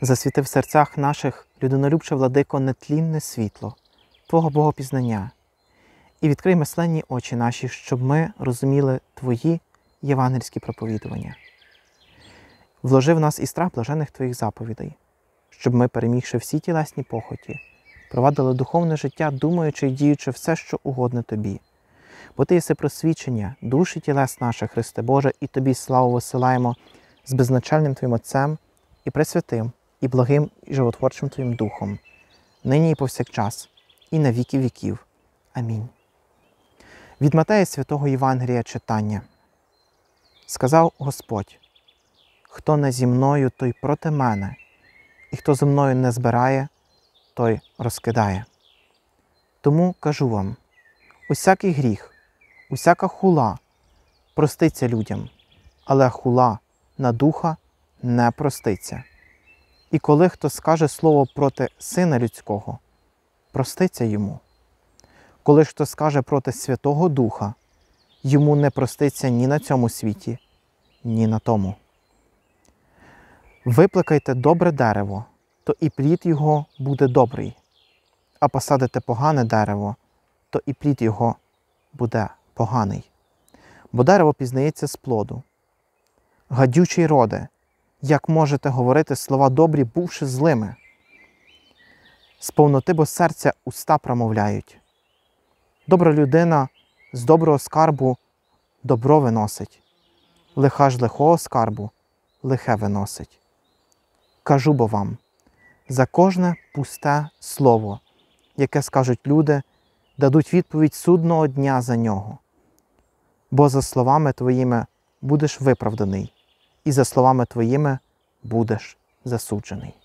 засвіти в серцях наших, людинолюбче владико, нетлінне світло, Твого Богопізнання, і відкрий мисленні очі наші, щоб ми розуміли Твої євангельські проповідування. Вложи в нас і страх блажених Твоїх заповідей, щоб ми, перемігши всі тілесні похоті, провадили духовне життя, думаючи і діючи все, що угодне тобі. Бо ти єси просвічення, душі тілес наше, Христе Боже, і тобі славу висилаємо з безначальним Твоїм Отцем і Пресвятим і благим і животворчим Твоїм Духом, нині і повсякчас, і на віки віків. Амінь. Від Матея святого Євангелія читання сказав Господь: Хто не зі мною, той проти мене, і хто зі мною не збирає, той розкидає. Тому кажу вам: усякий гріх, усяка хула проститься людям, але хула на духа не проститься. І коли хто скаже слово проти Сина Людського, проститься йому. Коли хто скаже проти Святого Духа, йому не проститься ні на цьому світі, ні на тому. Випликайте добре дерево, то і плід його буде добрий, а посадите погане дерево, то і плід його буде поганий. Бо дерево пізнається з плоду. Гадючий роде, як можете говорити слова добрі, бувши злими. З повноти бо серця уста промовляють. Добра людина з доброго скарбу добро виносить, лиха ж лихого скарбу лихе виносить. Кажу бо вам за кожне пусте слово, яке скажуть люди, дадуть відповідь судного дня за нього. Бо за словами твоїми будеш виправданий і за словами твоїми будеш засуджений.